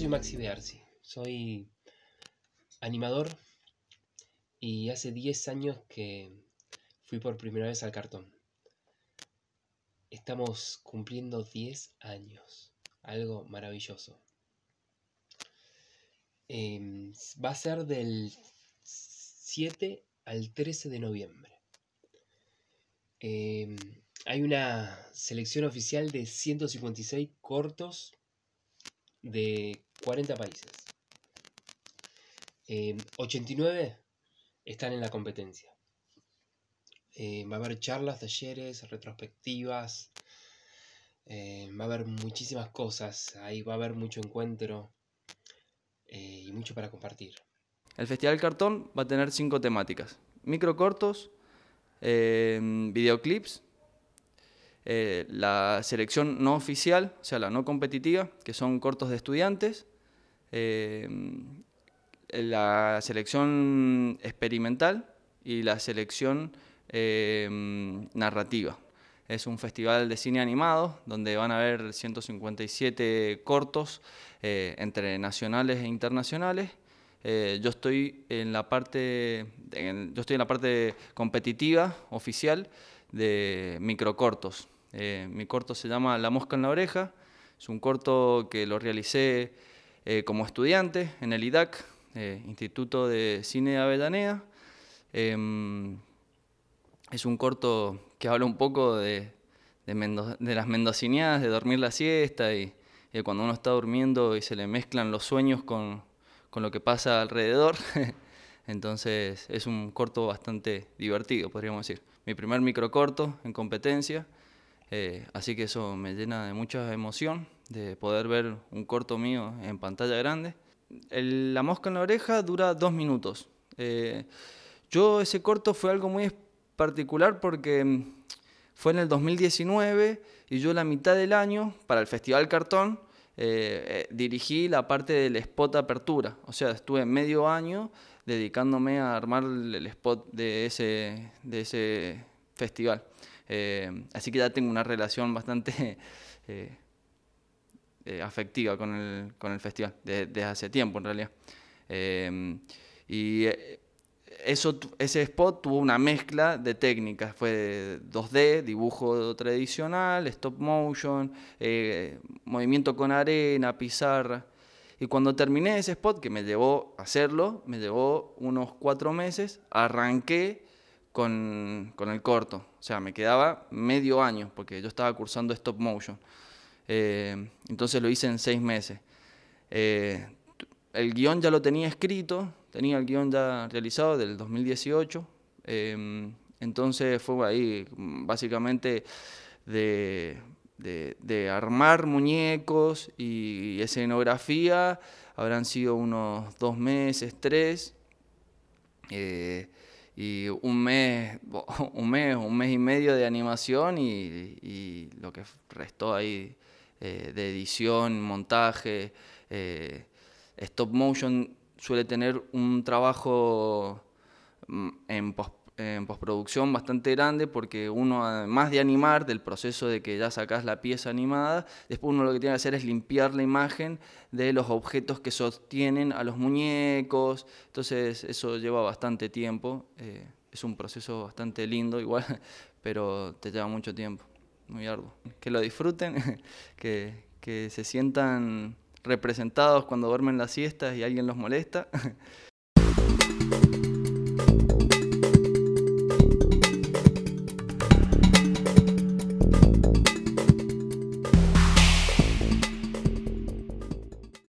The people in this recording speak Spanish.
soy Maxi Bearsi, soy animador y hace 10 años que fui por primera vez al cartón. Estamos cumpliendo 10 años, algo maravilloso. Em, va a ser del 7 al 13 de noviembre. Em, hay una selección oficial de 156 cortos de 40 países. 89 eh, están en la competencia. Eh, va a haber charlas, talleres, retrospectivas. Eh, va a haber muchísimas cosas. Ahí va a haber mucho encuentro y mucho para compartir. El Festival Cartón va a tener cinco temáticas. Microcortos, videoclips, eh, la selección no oficial, o sea, la no competitiva, que son cortos de estudiantes, eh, la selección experimental y la selección eh, narrativa. Es un festival de cine animado donde van a haber 157 cortos entre nacionales e internacionales. yo estoy en la parte, yo estoy en la parte competitiva oficial de microcortos. Eh, mi corto se llama La mosca en la oreja, es un corto que lo realicé eh, como estudiante en el IDAC, eh, Instituto de Cine de Avellaneda. Em, es un corto que habla un poco de, las mendocineadas de dormir la siesta y, cuando uno está durmiendo y se le mezclan los sueños con, con lo que pasa alrededor. Entonces es un corto bastante divertido, podríamos decir mi primer microcorto en competencia. Eh, así que eso me llena de mucha emoción de poder ver un corto mío en pantalla grande. la mosca en la oreja dura dos minutos. Eh, yo ese corto fue algo muy particular porque mm, fue en el 2019 y yo la mitad del año para el Festival Cartón eh, dirigí la parte del spot apertura. O sea, estuve medio año dedicándome a armar el spot de ese, de ese festival. Eh, así que ya tengo una relación bastante eh, eh, afectiva con el, festival, desde, hace tiempo en realidad. y eso, ese spot tuvo una mezcla de técnicas, fue 2D, dibujo tradicional, stop motion, movimiento con arena, pizarra. Y cuando terminé ese spot, que me llevó hacerlo, me llevó unos cuatro meses, arranqué con, el corto. O sea, me quedaba medio año, porque yo estaba cursando stop motion. Eh, entonces lo hice en seis meses. Eh, el guión ya lo tenía escrito, tenía el guión ya realizado del 2018. Em, entonces fue ahí, básicamente, de de, armar muñecos y escenografía habrán sido unos dos meses, tres, eh, y un mes, un mes, un mes y medio de animación y, lo que restó ahí eh, de edición, montaje. Eh, stop motion suele tener un trabajo mm, en post en postproducción bastante grande porque uno, además de animar, del proceso de que ya sacas la pieza animada, después uno lo que tiene que hacer es limpiar la imagen de los objetos que sostienen a los muñecos. Entonces eso lleva bastante tiempo. Eh, es un proceso bastante lindo igual, pero te lleva mucho tiempo, muy arduo. Que lo disfruten, que, que se sientan representados cuando duermen las siestas y alguien los molesta.